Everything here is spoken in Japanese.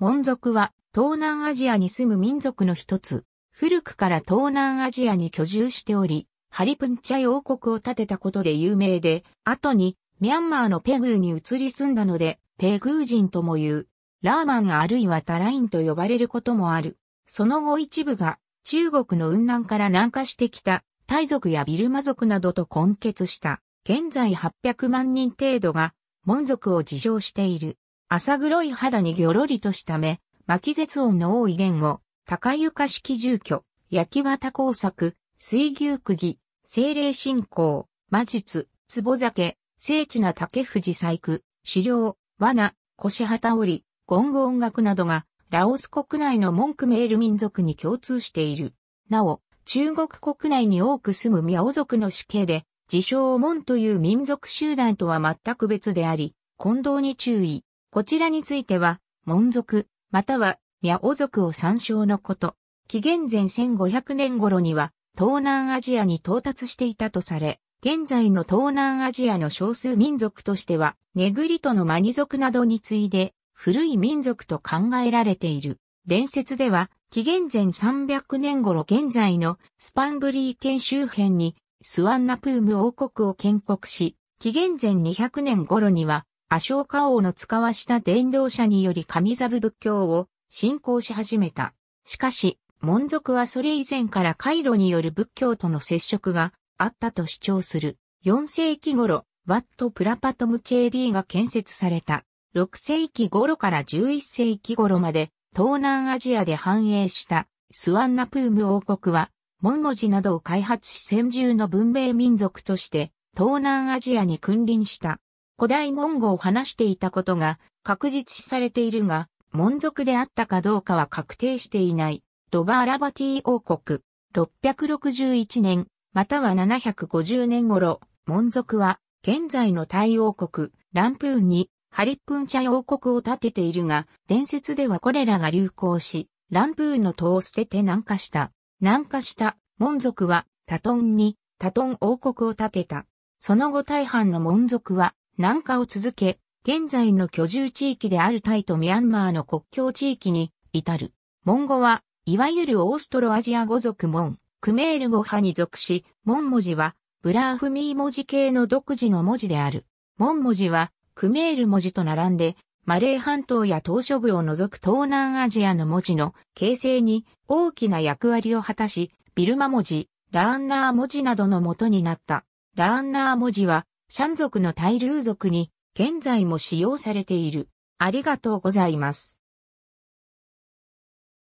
モン族は東南アジアに住む民族の一つ。古くから東南アジアに居住しており、ハリプンチャイ王国を建てたことで有名で、後にミャンマーのペグーに移り住んだので、ペグー人とも言う、ラーマンあるいはタラインと呼ばれることもある。その後一部が中国の雲南から南下してきたタイ族やビルマ族などと混血した、現在800万人程度が、モン族を自称している。浅黒い肌にギョロリとした目、巻き絶音の多い言語、高床式住居、焼き綿工作、水牛釘、精霊信仰、魔術、壺酒、精緻な竹藤細工、狩料、罠、腰旗織、ゴング音楽などが、ラオス国内の文句メール民族に共通している。なお、中国国内に多く住むミャオ族の死刑で、自称モンという民族集団とは全く別であり、混同に注意。こちらについては、門族、または、ミャオ族を参照のこと。紀元前1500年頃には、東南アジアに到達していたとされ、現在の東南アジアの少数民族としては、ネグリトのマニ族などに次いで、古い民族と考えられている。伝説では、紀元前300年頃現在のスパンブリー県周辺にスワンナプーム王国を建国し、紀元前200年頃にはアショ王の使わした伝道者により神座部仏教を信仰し始めた。しかし、門族はそれ以前からカイロによる仏教との接触があったと主張する。4世紀頃、ワット・プラパトム・チェーディが建設された。6世紀頃から11世紀頃まで東南アジアで繁栄したスワンナプーム王国は、モン文字などを開発し先住の文明民族として東南アジアに君臨した。古代モンゴを話していたことが確実視されているが、文族であったかどうかは確定していない、ドバーラバティ王国、661年、または750年頃、文族は、現在のタイ王国、ランプーンに、ハリップンチャ王国を建てているが、伝説ではこれらが流行し、ランプーンの塔を捨てて南下した。南下した、文族は、タトンに、タトン王国を建てた。その後大半の文族は、南下を続け、現在の居住地域であるタイとミャンマーの国境地域に至る。モン語は、いわゆるオーストロアジア語族モン、クメール語派に属し、モン文字は、ブラーフミー文字系の独自の文字である。モン文字は、クメール文字と並んで、マレー半島や島嶼部を除く東南アジアの文字の形成に大きな役割を果たし、ビルマ文字、ラーンナー文字などの元になった。ラーンナー文字はシャン族のタイルー族に現在も使用されている。ありがとうございます。